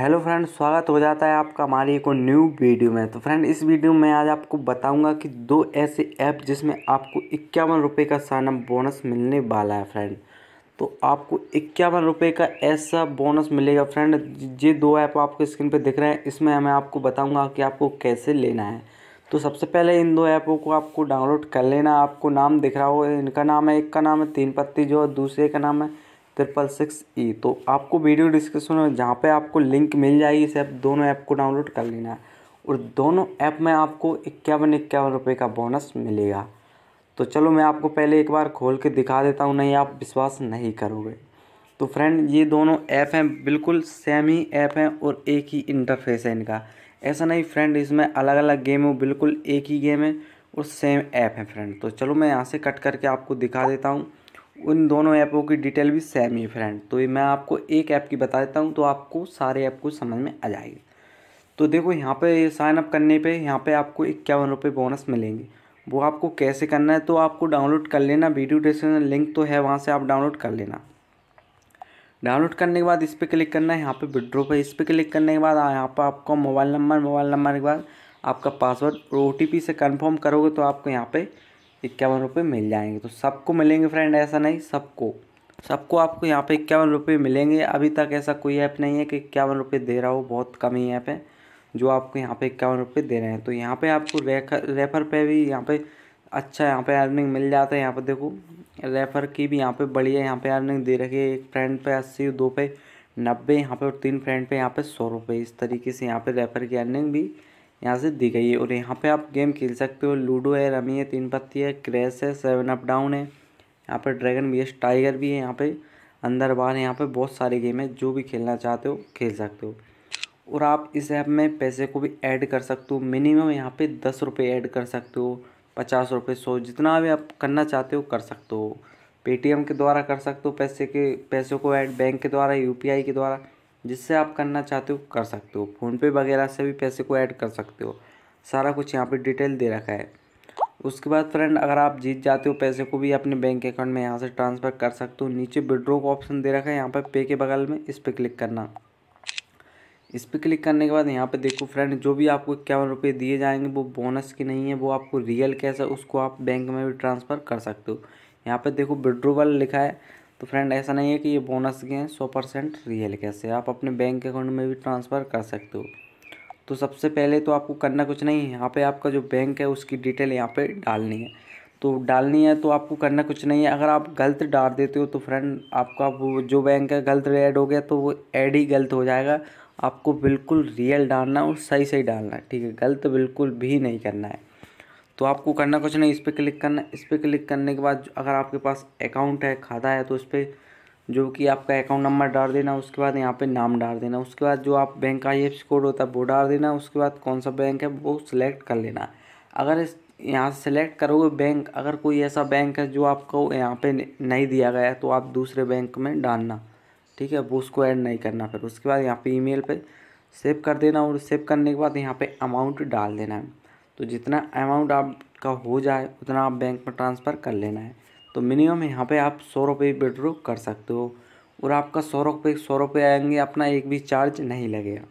hello friend स्वागत हो जाता है आपका हमारी एक न्यू वीडियो में तो फ्रेंड इस वीडियो में आज आपको बताऊंगा कि दो ऐसे ऐप जिसमें आपको इक्यावन रुपये का सानम बोनस मिलने वाला है फ्रेंड तो आपको इक्यावन रुपये का ऐसा बोनस मिलेगा फ्रेंड ये दो ऐप आपको स्क्रीन पर दिख रहे हैं इसमें मैं आपको बताऊँगा कि आपको कैसे लेना है तो सबसे पहले इन दो ऐपों को आपको डाउनलोड कर लेना आपको नाम दिख रहा हो इनका नाम है एक का नाम है तीन पत्ती जो दूसरे का नाम है ट्रिपल सिक्स ई तो आपको वीडियो डिस्क्रिप्शन में जहाँ पे आपको लिंक मिल जाएगी इस ऐप दोनों ऐप को डाउनलोड कर लेना है और दोनों ऐप में आपको इक्यावन इक्यावन रुपये का बोनस मिलेगा तो चलो मैं आपको पहले एक बार खोल के दिखा देता हूँ नहीं आप विश्वास नहीं करोगे तो फ्रेंड ये दोनों ऐप हैं बिल्कुल सेम ही ऐप हैं और एक ही इंटरफेस है इनका ऐसा नहीं फ्रेंड इसमें अलग अलग गेम हो बिल्कुल एक ही गेम है और सेम ऐप है फ्रेंड तो चलो मैं यहाँ से कट करके आपको दिखा देता हूँ उन दोनों ऐपों की डिटेल भी सेम ही फ्रेंड तो मैं आपको एक ऐप की बता देता हूँ तो आपको सारे ऐप को समझ में आ जाएगी तो देखो यहाँ पे साइन अप करने पे यहाँ पे आपको इक्यावन रुपये बोनस मिलेंगे वो आपको कैसे करना है तो आपको डाउनलोड कर लेना वीडियो डिस्क्रिप्शन लिंक तो है वहाँ से आप डाउनलोड कर लेना डाउनलोड करने के बाद इस पर क्लिक करना है यहाँ पे विड्रो पे इस पर क्लिक करने के बाद यहाँ पर आपका मोबाइल नंबर मोबाइल नंबर के बाद आपका पासवर्ड ओ से कन्फर्म करोगे तो आपको यहाँ पर इक्यावन रुपये मिल जाएंगे तो सबको मिलेंगे फ्रेंड ऐसा नहीं सबको सबको आपको यहाँ पे इक्यावन रुपये मिलेंगे अभी तक ऐसा कोई ऐप नहीं है कि इक्यावन रुपये दे रहा हो बहुत कम ही ऐप है जो आपको यहाँ पे इक्यावन रुपये दे रहे हैं तो यहाँ पे आपको रेफर रेफर पे भी यहाँ पे अच्छा यहाँ पे अर्निंग मिल जाता है यहाँ पे देखो रेफर की भी यहाँ पे बढ़िया यहाँ पे अर्निंग दे रखी है एक फ्रेंड पे अस्सी दो पे नब्बे यहाँ पे और तीन फ्रेंड पे यहाँ पे सौ रुपये इस तरीके से यहाँ पे रेफर की अर्निंग भी यहाँ से दी गई है और यहाँ पे आप गेम खेल सकते हो लूडो है रमी है तीन पत्ती है क्रैश है सेवन अप डाउन है यहाँ पर ड्रैगन बी एस टाइगर भी है यहाँ पे अंदर बाहर यहाँ पे बहुत सारे गेम है जो भी खेलना चाहते हो खेल सकते हो और आप इस ऐप में पैसे को भी ऐड कर सकते हो मिनिमम यहाँ पर दस रुपये ऐड कर सकते हो पचास रुपये सौ जितना भी आप करना चाहते हो कर सकते हो पेटीएम के द्वारा कर सकते हो पैसे के पैसों को ऐड बैंक के द्वारा यू के द्वारा जिससे आप करना चाहते हो कर सकते हो फ़ोनपे वगैरह से भी पैसे को ऐड कर सकते हो सारा कुछ यहाँ पे डिटेल दे रखा है उसके बाद फ्रेंड अगर आप जीत जाते हो पैसे को भी अपने बैंक अकाउंट में यहाँ से ट्रांसफ़र कर सकते हो नीचे विड्रो का ऑप्शन दे रखा है यहाँ पर पे के बगल में इस पर क्लिक करना इस पर क्लिक करने के बाद यहाँ पे देखो फ्रेंड जो भी आपको इक्यावन रुपये दिए जाएंगे वो बोनस की नहीं है वो आपको रियल कैश है उसको आप बैंक में भी ट्रांसफ़र कर सकते हो यहाँ पे देखो विड्रोवल लिखा है तो फ्रेंड ऐसा नहीं है कि ये बोनस के हैं सौ परसेंट रियल कैसे आप अपने बैंक अकाउंट में भी ट्रांसफ़र कर सकते हो तो सबसे पहले तो आपको करना कुछ नहीं है यहाँ पे आपका जो बैंक है उसकी डिटेल यहाँ पे डालनी है तो डालनी है तो आपको करना कुछ नहीं है अगर आप गलत डाल देते हो तो फ्रेंड आपका वो जो बैंक है गलत ऐड हो गया तो वो ऐड ही गलत हो जाएगा आपको बिल्कुल रियल डालना है और सही सही डालना है ठीक है गलत बिल्कुल भी नहीं करना है तो आपको करना कुछ नहीं इस पर क्लिक करना इस पर क्लिक करने के बाद अगर आपके पास अकाउंट है खाता है तो उस पर जो कि आपका अकाउंट नंबर डाल देना उसके बाद यहाँ पे नाम डाल देना उसके बाद जो आप बैंक का आई कोड होता है वो डाल देना उसके बाद कौन सा बैंक है वो सिलेक्ट कर लेना अगर इस यहाँ से सिलेक्ट करोगे बैंक अगर कोई ऐसा बैंक है जो आपको यहाँ पे नहीं दिया गया है तो आप दूसरे बैंक में डालना ठीक है वो उसको ऐड नहीं करना फिर उसके बाद यहाँ ई मेल पर सेव कर देना और सेव करने के बाद यहाँ पर अमाउंट डाल देना है तो जितना अमाउंट आपका हो जाए उतना आप बैंक में ट्रांसफ़र कर लेना है तो मिनिमम यहाँ पे आप सौ रुपये विड्रो कर सकते हो और आपका सौ रुपये सौ रुपये आएंगे अपना एक भी चार्ज नहीं लगेगा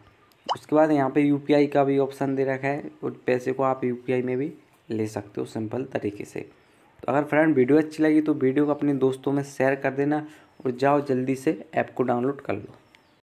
उसके बाद यहाँ पे यूपीआई का भी ऑप्शन दे रखा है और पैसे को आप यूपीआई में भी ले सकते हो सिंपल तरीके से तो अगर फ्रेंड वीडियो अच्छी लगी तो वीडियो को अपने दोस्तों में शेयर कर देना और जाओ जल्दी से ऐप को डाउनलोड कर लो